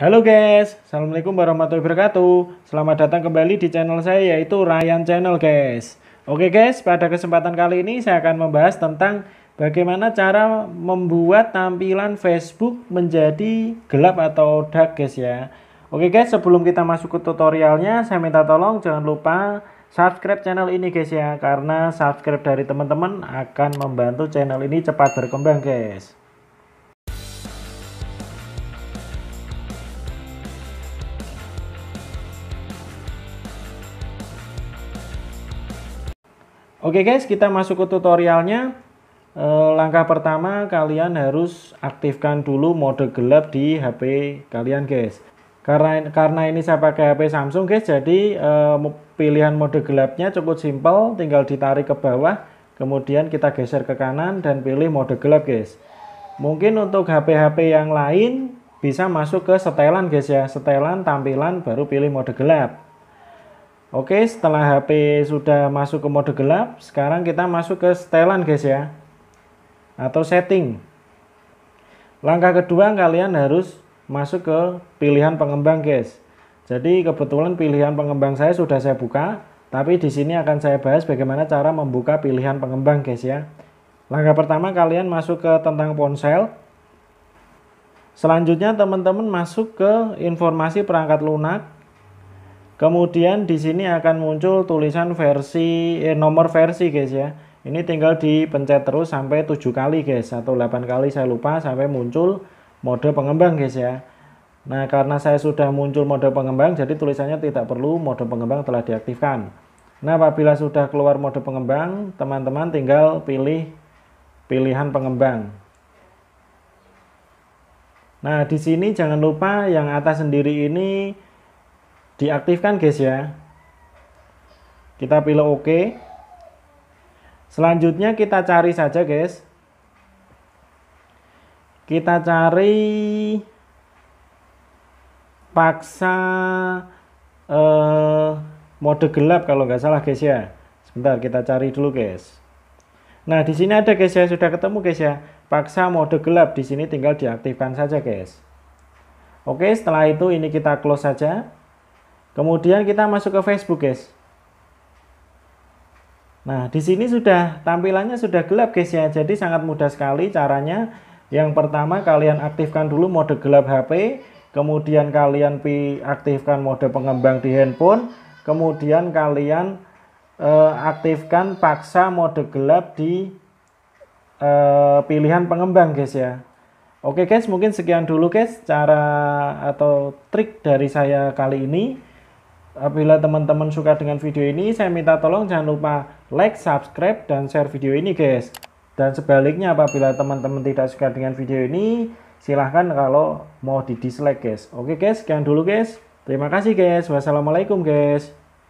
Halo guys, Assalamualaikum warahmatullahi wabarakatuh Selamat datang kembali di channel saya yaitu Ryan Channel guys Oke guys, pada kesempatan kali ini saya akan membahas tentang Bagaimana cara membuat tampilan Facebook menjadi gelap atau dark guys ya Oke guys, sebelum kita masuk ke tutorialnya Saya minta tolong jangan lupa subscribe channel ini guys ya Karena subscribe dari teman-teman akan membantu channel ini cepat berkembang guys Oke guys, kita masuk ke tutorialnya. Eh, langkah pertama kalian harus aktifkan dulu mode gelap di HP kalian guys. Karena karena ini saya pakai HP Samsung guys, jadi eh, pilihan mode gelapnya cukup simple. tinggal ditarik ke bawah, kemudian kita geser ke kanan dan pilih mode gelap guys. Mungkin untuk HP-HP yang lain bisa masuk ke setelan guys ya, setelan tampilan baru pilih mode gelap. Oke, setelah HP sudah masuk ke mode gelap, sekarang kita masuk ke setelan guys ya. Atau setting. Langkah kedua kalian harus masuk ke pilihan pengembang guys. Jadi kebetulan pilihan pengembang saya sudah saya buka, tapi di sini akan saya bahas bagaimana cara membuka pilihan pengembang guys ya. Langkah pertama kalian masuk ke tentang ponsel. Selanjutnya teman-teman masuk ke informasi perangkat lunak Kemudian di sini akan muncul tulisan versi eh, nomor versi guys ya. Ini tinggal dipencet terus sampai 7 kali guys atau 8 kali saya lupa sampai muncul mode pengembang guys ya. Nah, karena saya sudah muncul mode pengembang jadi tulisannya tidak perlu mode pengembang telah diaktifkan. Nah, apabila sudah keluar mode pengembang, teman-teman tinggal pilih pilihan pengembang. Nah, di sini jangan lupa yang atas sendiri ini diaktifkan guys ya kita pilih OK selanjutnya kita cari saja guys kita cari paksa eh, mode gelap kalau nggak salah guys ya sebentar kita cari dulu guys nah di sini ada guys ya sudah ketemu guys ya paksa mode gelap di sini tinggal diaktifkan saja guys oke setelah itu ini kita close saja Kemudian kita masuk ke Facebook, guys. Nah, di sini sudah tampilannya sudah gelap, guys ya. Jadi sangat mudah sekali caranya. Yang pertama kalian aktifkan dulu mode gelap HP, kemudian kalian aktifkan mode pengembang di handphone, kemudian kalian eh, aktifkan paksa mode gelap di eh, pilihan pengembang, guys ya. Oke guys, mungkin sekian dulu guys cara atau trik dari saya kali ini. Apabila teman-teman suka dengan video ini, saya minta tolong jangan lupa like, subscribe, dan share video ini guys. Dan sebaliknya apabila teman-teman tidak suka dengan video ini, silahkan kalau mau di dislike guys. Oke guys, sekian dulu guys. Terima kasih guys. Wassalamualaikum guys.